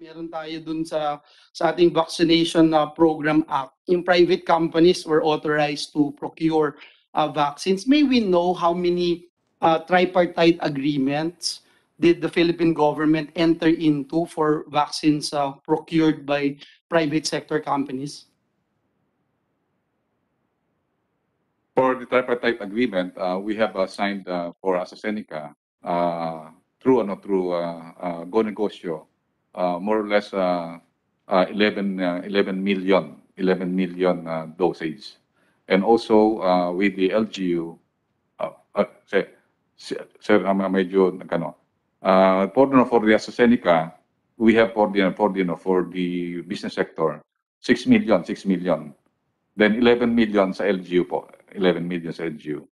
meron tayo dun sa sa ating vaccination uh, program act yung private companies were authorized to procure uh, vaccines may we know how many uh, tripartite agreements did the Philippine government enter into for vaccines uh, procured by private sector companies for the tripartite agreement uh, we have uh, signed uh, for AstraZeneca uh, through not through uh, uh, go negocio uh, more or less uh, uh, 11, 11 million, 11 million doses, And also with the LGU, sir, sir um, medyo ano, uh, for, you know, for the AstraZeneca, we have for the, for, you know, for the business sector, 6 million, 6 million. Then 11 million sa LGU po, 11 million sa LGU.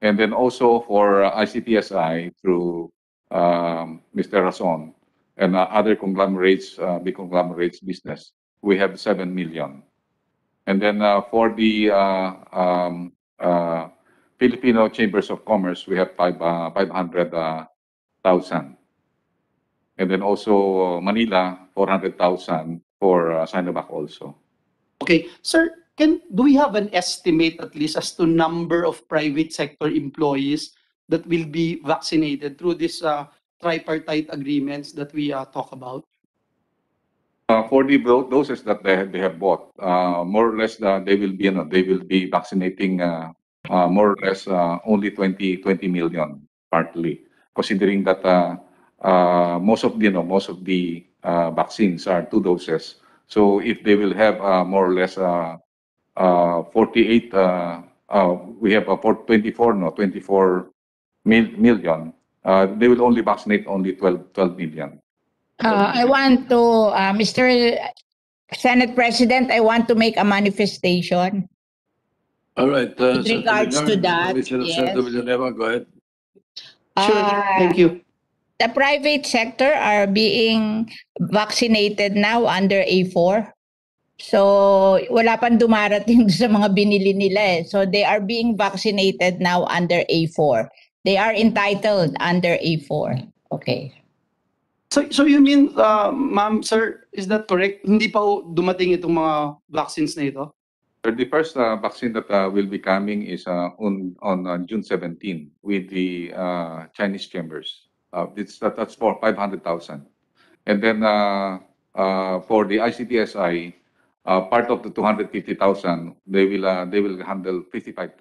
And then also for ICTSI through um, Mr. Rason, and uh, other conglomerates, uh, big conglomerates business, we have 7 million. And then uh, for the um, Filipino Chambers of Commerce, we have five, 500,000. And then also Manila, 400,000 for uh, Sinovac also. Okay. Sir, can do we have an estimate at least as to number of private sector employees that will be vaccinated through this uh, tripartite agreements that we uh, talk about? Uh, for the doses that they have, they have bought, uh, more or less they will be you know, they will be vaccinating more or less only 20, 20 million partly, considering that most of the you know, most of the vaccines are two doses. So if they will have more or less 48 uh, we have about 24, no, 24 mil million. uh, they will only vaccinate only 12, 12 million. Uh, I want to, uh, Mr. Senate President, I want to make a manifestation. All right. Uh, With regards Senator, to that, Commissioner, yes. Senator Villanueva, go ahead. Uh, sure, uh, thank you. The private sector are being vaccinated now under A4. So, wala pang dumarating sa mga binili nila eh. So, they are being vaccinated now under A4. They are entitled under A4. Okay. So, so you mean, uh, ma'am, sir, is that correct? Hindi pa dumating itong mga vaccines na ito? Sir, the first uh, vaccine that uh, will be coming is uh, on, on uh, June 17 with the uh, Chinese chambers. Uh, it's, that, that's for 500,000. And then uh, uh, for the ICTSI, uh, part of the 250,000, they will uh, they will handle 55,000.